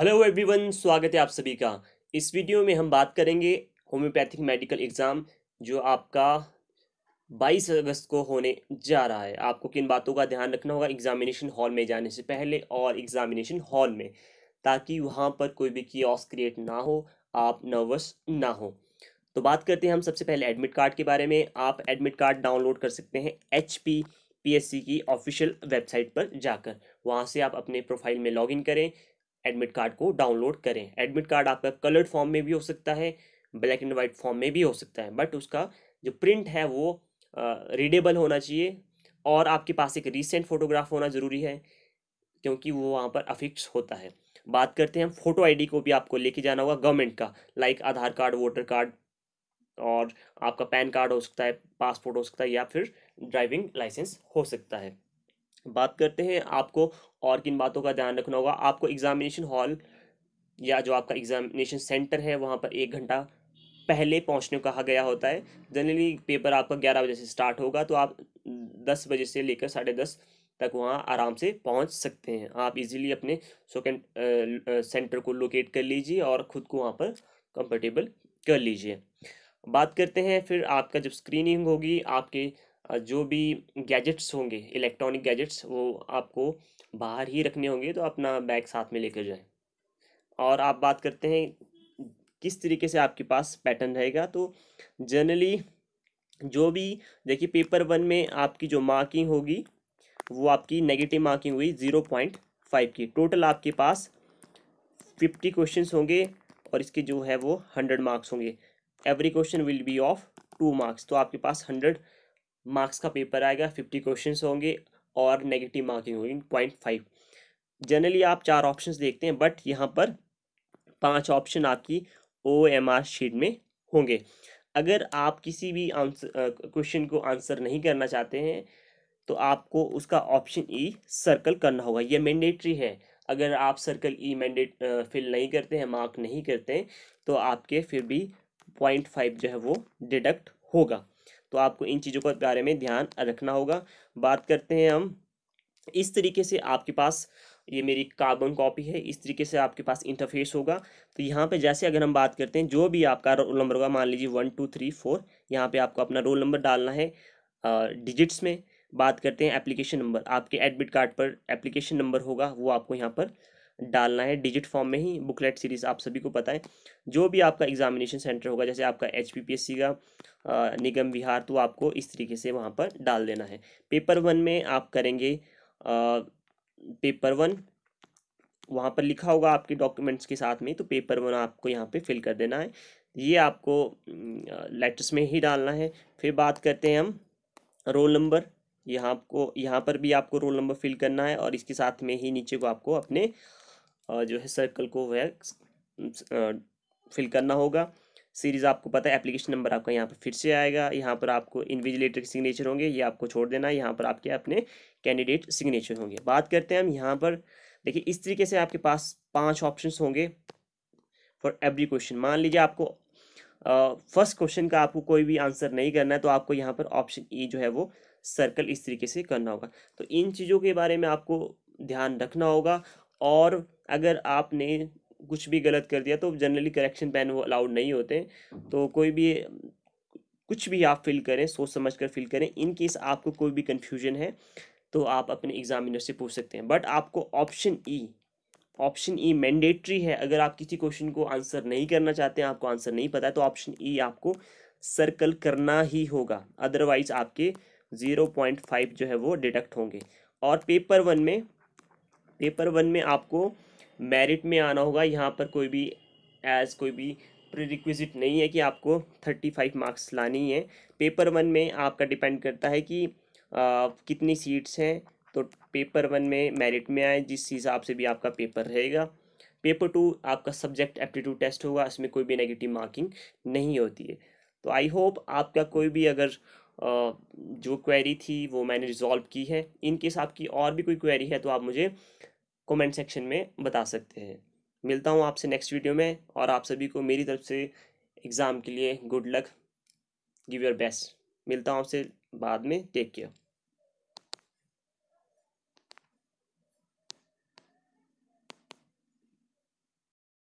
hello everyone स्वागत है आप सभी का इस वीडियो में हम बात करेंगे होम्योपैथिक मेडिकल एग्ज़ाम जो आपका 22 अगस्त को होने जा रहा है आपको किन बातों का ध्यान रखना होगा एग्जामिनेशन हॉल में जाने से पहले और एग्जामिनेशन हॉल में ताकि वहाँ पर कोई भी की क्रिएट ना हो आप नर्वस ना हो तो बात करते हैं हम सबसे पहले एडमिट कार्ड के बारे में आप एडमिट कार्ड डाउनलोड कर सकते हैं H P P S C की ऑफिशियल वेबसाइट पर जाकर वहाँ से आप अपने प्रोफाइल में लॉग करें एडमिट कार्ड को डाउनलोड करें एडमिट कार्ड आपका कलर्ड फॉर्म में भी हो सकता है ब्लैक एंड वाइट फॉर्म में भी हो सकता है बट उसका जो प्रिंट है वो रीडेबल होना चाहिए और आपके पास एक रिसेंट फोटोग्राफ होना ज़रूरी है क्योंकि वो वहाँ पर अफिक्स होता है बात करते हैं फ़ोटो आईडी को भी आपको लेके जाना होगा गवर्नमेंट का like Aadhaar card voter card और आपका पैन कार्ड हो सकता है पासपोर्ट हो सकता है या फिर ड्राइविंग लाइसेंस हो सकता है बात करते हैं आपको और किन बातों का ध्यान रखना होगा आपको एग्ज़ामिनेशन हॉल या जो आपका एग्ज़ामिनेशन सेंटर है वहाँ पर एक घंटा पहले पहुँचने कहा गया होता है जनरली पेपर आपका ग्यारह बजे से स्टार्ट होगा तो आप दस बजे से लेकर साढ़े दस तक वहाँ आराम से पहुँच सकते हैं आप इजीली अपने सेकेंड सेंटर को लोकेट कर लीजिए और ख़ुद को वहाँ पर कंफर्टेबल कर लीजिए बात करते हैं फिर आपका जब स्क्रीनिंग होगी आपके जो भी गैजेट्स होंगे इलेक्ट्रॉनिक गैजेट्स वो आपको बाहर ही रखने होंगे तो अपना बैग साथ में लेकर जाएं और आप बात करते हैं किस तरीके से आपके पास पैटर्न रहेगा तो जनरली जो भी देखिए पेपर वन में आपकी जो मार्किंग होगी वो आपकी नेगेटिव मार्किंग हुई ज़ीरो पॉइंट फाइव की टोटल आपके पास फिफ्टी क्वेश्चन होंगे और इसके जो है वो हंड्रेड मार्क्स होंगे every question will be of two marks तो आपके पास हंड्रेड मार्क्स का पेपर आएगा फिफ्टी क्वेश्चन होंगे और नेगेटिव मार्किंग होगी पॉइंट फाइव जनरली आप चार ऑप्शन देखते हैं बट यहाँ पर पांच ऑप्शन आपकी ओ एम आर शीट में होंगे अगर आप किसी भी आंसर क्वेश्चन को आंसर नहीं करना चाहते हैं तो आपको उसका ऑप्शन ई सर्कल करना होगा ये मैंडेटरी है अगर आप सर्कल ई मैंडेट फिल नहीं करते हैं मार्क नहीं करते हैं तो आपके फिर भी पॉइंट फाइव जो है वो डिडक्ट होगा तो आपको इन चीज़ों के बारे में ध्यान रखना होगा बात करते हैं हम इस तरीके से आपके पास ये मेरी कार्बन कॉपी है इस तरीके से आपके पास इंटरफेस होगा तो यहाँ पे जैसे अगर हम बात करते हैं जो भी आपका रोल नंबर होगा मान लीजिए वन टू थ्री फोर यहाँ पे आपको अपना रोल नंबर डालना है डिजिट्स में बात करते हैं एप्लीकेशन नंबर आपके एडमिट कार्ड पर एप्लीकेशन नंबर होगा वो आपको यहाँ पर डालना है डिजिट फॉर्म में ही बुकलेट सीरीज़ आप सभी को पता है जो भी आपका एग्जामिनेशन सेंटर होगा जैसे आपका एच का निगम विहार तो आपको इस तरीके से वहाँ पर डाल देना है पेपर वन में आप करेंगे आ, पेपर वन वहाँ पर लिखा होगा आपके डॉक्यूमेंट्स के साथ में तो पेपर वन आपको यहाँ पे फिल कर देना है ये आपको लेटर्स में ही डालना है फिर बात करते हैं हम रोल नंबर यहाँ आपको यहाँ पर भी आपको रोल नंबर फिल करना है और इसके साथ में ही नीचे को आपको अपने जो है सर्कल को वह फिल करना होगा सीरीज़ आपको पता है एप्लीकेशन नंबर आपका यहाँ पर फिर से आएगा यहाँ पर आपको इन्विजिलेटर के सिग्नेचर होंगे ये आपको छोड़ देना है यहाँ पर आपके अपने कैंडिडेट सिग्नेचर होंगे बात करते हैं हम यहाँ पर देखिए इस तरीके से आपके पास पांच ऑप्शंस होंगे फॉर एवरी क्वेश्चन मान लीजिए आपको फर्स्ट uh, क्वेश्चन का आपको कोई भी आंसर नहीं करना है तो आपको यहाँ पर ऑप्शन ई e जो है वो सर्कल इस तरीके से करना होगा तो इन चीज़ों के बारे में आपको ध्यान रखना होगा और अगर आपने कुछ भी गलत कर दिया तो जनरली करेक्शन पेन वो अलाउड नहीं होते तो कोई भी कुछ भी आप फिल करें सोच समझ कर फिल करें इन केस आपको कोई भी कन्फ्यूजन है तो आप अपने एग्जामिनर से पूछ सकते हैं बट आपको option E option E mandatory है अगर आप किसी क्वेश्चन को आंसर नहीं करना चाहते हैं आपको आंसर नहीं पता है तो ऑप्शन ई e आपको सर्कल करना ही होगा अदरवाइज आपके ज़ीरो पॉइंट फाइव जो है वो डिडक्ट होंगे और पेपर वन में पेपर वन में आपको मेरिट में आना होगा यहाँ पर कोई भी एज कोई भी प्रीरिक्विजिट नहीं है कि आपको थर्टी फाइव मार्क्स लानी है पेपर वन में आपका डिपेंड करता है कि आ, कितनी सीट्स हैं तो पेपर वन में मेरिट में आए जिस हिसाब से भी आपका पेपर रहेगा पेपर टू आपका सब्जेक्ट एप्टीट्यूड टेस्ट होगा इसमें कोई भी नेगेटिव मार्किंग नहीं होती है तो आई होप आपका कोई भी अगर जो क्वेरी थी वो मैंने रिजॉल्व की है इन केस आपकी और भी कोई क्वेरी है तो आप मुझे कमेंट सेक्शन में बता सकते हैं मिलता हूँ आपसे नेक्स्ट वीडियो में और आप सभी को मेरी तरफ से एग्ज़ाम के लिए good luck give your best मिलता हूँ आपसे बाद में टेक केयर